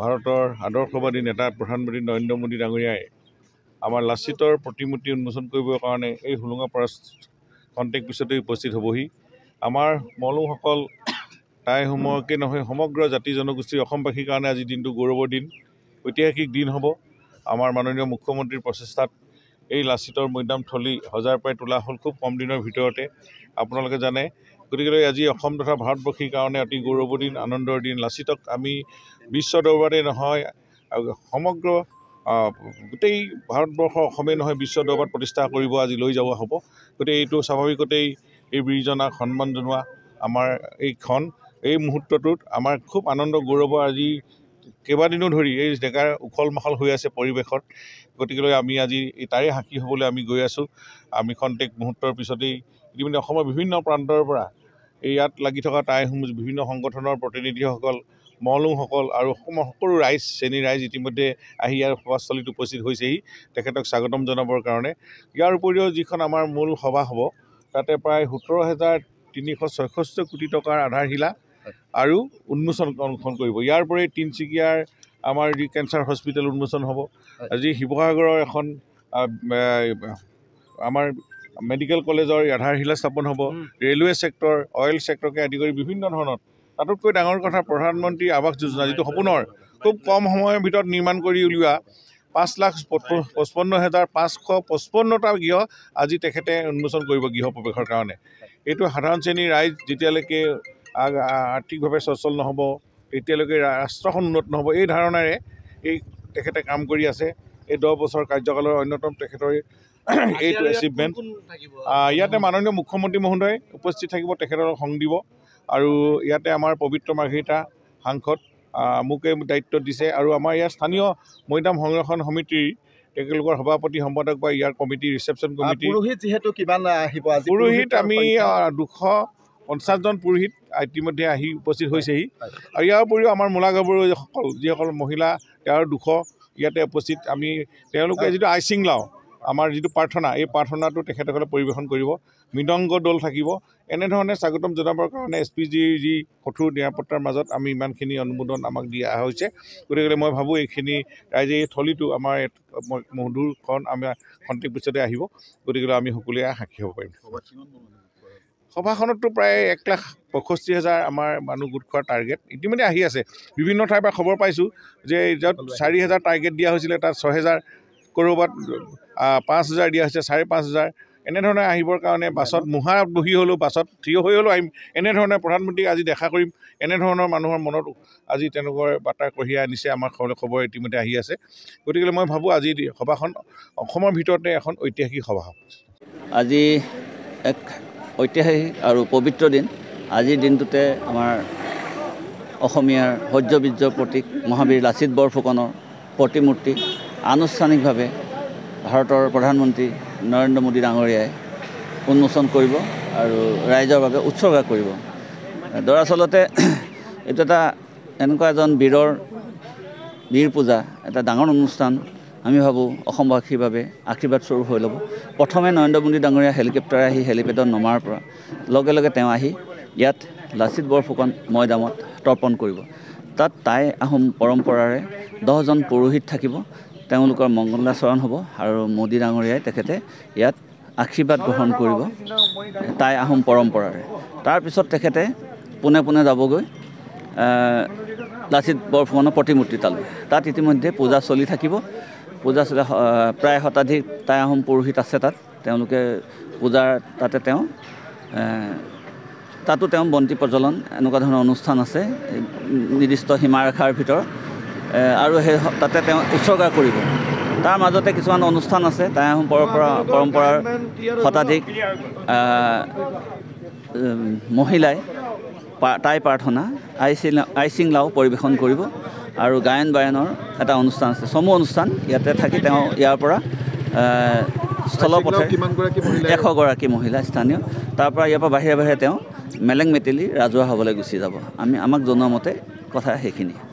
ভাৰতৰ আদৰ্শবাদী নেতা প্ৰধানমন্ত্ৰী নৰেন্দ্ৰ মোদী ডাঙৰীয়াই আমাৰ লাচিতৰ প্ৰতিমূৰ্তি উন্মোচন কৰিবৰ কাৰণে এই হোলোঙাপাৰা কণ্টেক পিছতে উপস্থিত হ'বহি আমাৰ মলোসকল তাই সময়কে নহয় সমগ্ৰ জাতি জনগোষ্ঠীৰ অসমবাসীৰ কাৰণে আজি দিনটো গৌৰৱৰ দিন ঐতিহাসিক দিন হ'ব আমাৰ মাননীয় মুখ্যমন্ত্ৰীৰ প্ৰচেষ্টাত এই লাচিতৰ মৈদাম থলী সজাৰ পৰাই তোলা হ'ল খুব কম দিনৰ ভিতৰতে আপোনালোকে জানে গতিকে আজি অসম তথা ভাৰতবৰ্ষীৰ কাৰণে অতি গৌৰৱৰ দিন আনন্দৰ দিন লাচিতক আমি বিশ্ব দৰবাৰেই নহয় আৰু সমগ্ৰ গোটেই ভাৰতবৰ্ষ অসমেই নহয় বিশ্ব দৰবাৰত প্ৰতিষ্ঠা কৰিব আজি লৈ যাব হ'ব গতিকে এইটো স্বাভাৱিকতেই এই বীৰজনাক সন্মান জনোৱা আমাৰ এই ক্ষণ এই মুহূৰ্তটোত আমাৰ খুব আনন্দ গৌৰৱ আজি কেইবাদিনো ধৰি এই জেগাৰ উখল মাখল হৈ আছে পৰিৱেশত গতিকেলৈ আমি আজি তাৰে সাক্ষী হ'বলৈ আমি গৈ আছোঁ আমি খন্তেক মুহূৰ্তৰ পিছতেই ইতিমধ্যে অসমৰ বিভিন্ন প্ৰান্তৰ পৰা ইয়াত লাগি থকা টাইসমূহ বিভিন্ন সংগঠনৰ প্ৰতিনিধিসকল মলুংসকল আৰু অসমৰ সকলো ৰাইজ শ্ৰেণী ৰাইজ ইতিমধ্যে আহি ইয়াৰ সভাস্থলীত উপস্থিত হৈছেহি তেখেতক স্বাগতম জনাবৰ কাৰণে ইয়াৰ উপৰিও যিখন আমাৰ মূল সভা হ'ব তাতে প্ৰায় সোতৰ হেজাৰ তিনিশ ছয়ষষ্ঠি কোটি টকাৰ আধাৰশিলা আৰু উন্মোচন অনুসৰণ কৰিব ইয়াৰ উপৰি তিনিচুকীয়াৰ আমাৰ যি কেঞ্চাৰ হস্পিটেল উন্মোচন হ'ব যি শিৱসাগৰৰ এখন আমাৰ মেডিকেল কলেজৰ আধাৰশিলা স্থাপন হ'ব ৰেলৱে চেক্টৰ অইল ছেক্টৰকে আদি কৰি বিভিন্ন ধৰণৰ তাতোতকৈ ডাঙৰ কথা প্ৰধানমন্ত্ৰী আৱাস যোজনা যিটো সপোনৰ খুব কম সময়ৰ ভিতৰত নিৰ্মাণ কৰি উলিওৱা পাঁচ লাখ পঁচপন্ন হেজাৰ পাঁচশ পঁচপন্নটা গৃহ আজি তেখেতে উন্মোচন কৰিব গৃহ প্ৰৱেশৰ কাৰণে এইটো সাধাৰণ শ্ৰেণীৰ ৰাইজ যেতিয়ালৈকে আৰ্থিকভাৱে স্বচ্ছল নহ'ব তেতিয়ালৈকে ৰাষ্ট্ৰখন উন্নত নহ'ব এই ধাৰণাৰে এই তেখেতে কাম কৰি আছে এই দহ বছৰ কাৰ্যকালৰ অন্যতম তেখেতৰ এইটো এচিভমেণ্ট ইয়াতে মাননীয় মুখ্যমন্ত্ৰী মহোদয় উপস্থিত থাকিব তেখেতৰ সং দিব আৰু ইয়াতে আমাৰ পবিত্ৰ মাৰ্ঘেৰিটা সাংসদ মোকে দায়িত্ব দিছে আৰু আমাৰ ইয়াৰ স্থানীয় মৈদাম সংৰক্ষণ সমিতিৰ তেখেতলোকৰ সভাপতি সম্পাদক বা ইয়াৰ কমিটি ৰিচেপশ্যন কমিটি পুৰোহিত যিহেতু কিমান আহিব পুৰোহিত আমি দুশ পঞ্চাছজন পুৰোহিত ইতিমধ্যে আহি উপস্থিত হৈছেহি আৰু ইয়াৰ উপৰিও আমাৰ মূলা গাভৰুসকল যিসকল মহিলা তেওঁৰ দুশ ইয়াতে উপস্থিত আমি তেওঁলোকে যিটো আইচিং লাও আমাৰ যিটো প্ৰাৰ্থনা এই প্ৰাৰ্থনাটো তেখেতসকলে পৰিৱেশন কৰিব মৃদংগ দল থাকিব এনেধৰণে স্বাগতম জনাবৰ কাৰণে এছ পি জিৰ যি কঠোৰ নিৰাপত্তাৰ মাজত আমি ইমানখিনি অনুমোদন আমাক দিয়া হৈছে গতিকে মই ভাবোঁ এইখিনি ৰাইজে এই থলীটো আমাৰ মধুৰখন আমাৰ খন্তেক পিছতে আহিব গতিকে আমি সকলোৱে সাক্ষী হ'ব পাৰিম সভাখনতটো প্ৰায় এক লাখ পয়ষষ্ঠি হাজাৰ আমাৰ মানুহ গোট খোৱাৰ টাৰ্গেট ইতিমধ্যে আহি আছে বিভিন্ন ঠাইৰ পৰা খবৰ পাইছোঁ যে য'ত চাৰি হেজাৰ টাৰ্গেট দিয়া হৈছিলে তাত ছহেজাৰ ক'ৰবাত পাঁচ হাজাৰ দিয়া হৈছে চাৰে পাঁচ হাজাৰ এনেধৰণে আহিবৰ কাৰণে বাছত মুহা বহি হ'লেও বাছত থিয় হৈ হ'লেও আহিম এনেধৰণে প্ৰধানমন্ত্ৰীক আজি দেখা কৰিম এনেধৰণৰ মানুহৰ মনত আজি তেওঁলোকৰ বাৰ্তা কঢ়িয়াই আনিছে আমাৰ খবৰ ইতিমধ্যে আহি আছে গতিকে মই ভাবোঁ আজি সভাখন অসমৰ ভিতৰতে এখন ঐতিহাসিক সভা হ'ব আজি এক ঐতিহাসিক আৰু পবিত্ৰ দিন আজিৰ দিনটোতে আমাৰ অসমীয়াৰ সৰ্য বীৰ্যৰ প্ৰতীক মহাবীৰ লাচিত বৰফুকনৰ প্ৰতিমূৰ্তি আনুষ্ঠানিকভাৱে ভাৰতৰ প্ৰধানমন্ত্ৰী নৰেন্দ্ৰ মোদী ডাঙৰীয়াই উন্মোচন কৰিব আৰু ৰাইজৰ বাবে উৎসৰ্গা কৰিব দৰাচলতে এইটো এটা এনেকুৱা এজন বীৰৰ বীৰ পূজা এটা ডাঙৰ অনুষ্ঠান আমি ভাবোঁ অসমবাসীৰ বাবে আশীৰ্বাদ স্বৰূপ হৈ ল'ব প্ৰথমে নৰেন্দ্ৰ মোদী ডাঙৰীয়া হেলিকপ্টাৰে আহি হেলিপেডত নমাৰ পৰা লগে লগে তেওঁ আহি ইয়াত লাচিত বৰফুকন মৈদামত তৰ্পণ কৰিব তাত তাই আহোম পৰম্পৰাৰে দহজন পুৰোহিত থাকিব তেওঁলোকৰ মংগলাচৰণ হ'ব আৰু মোদী ডাঙৰীয়াই তেখেতে ইয়াত আশীৰ্বাদ গ্ৰহণ কৰিব তাই আহোম পৰম্পৰাৰে তাৰপিছত তেখেতে পোনে পোনে যাবগৈ লাচিত বৰফুকনৰ প্ৰতিমূৰ্তি তালৈ তাত ইতিমধ্যে পূজা চলি থাকিব পূজা চলি প্ৰায় শতাধিক তাই আহোম পুৰোহিত আছে তাত তেওঁলোকে পূজাৰ তাতে তেওঁ তাতো তেওঁ বন্তি প্ৰজ্বলন এনেকুৱা ধৰণৰ অনুষ্ঠান আছে নিৰ্দিষ্ট সীমাৰেখাৰ ভিতৰত আৰু সেই তাতে তেওঁ উৎসৰ্গা কৰিব তাৰ মাজতে কিছুমান অনুষ্ঠান আছে তাই আহোম পৰম্পৰা পৰম্পৰাৰ শতাধিক মহিলাই টাই প্ৰাৰ্থনা আই আইচিং আইচিং লাও পৰিৱেশন কৰিব আৰু গায়ন বায়নৰ এটা অনুষ্ঠান আছে চমু অনুষ্ঠান ইয়াতে থাকি তেওঁ ইয়াৰ পৰা স্থলপথে এশগৰাকী মহিলা স্থানীয় তাৰপৰা ইয়াৰ পৰা বাহিৰে বাহিৰে তেওঁ মেলেং মেটেলি ৰাজহুৱা হ'বলৈ গুচি যাব আমি আমাক জনোৱা মতে কথা সেইখিনি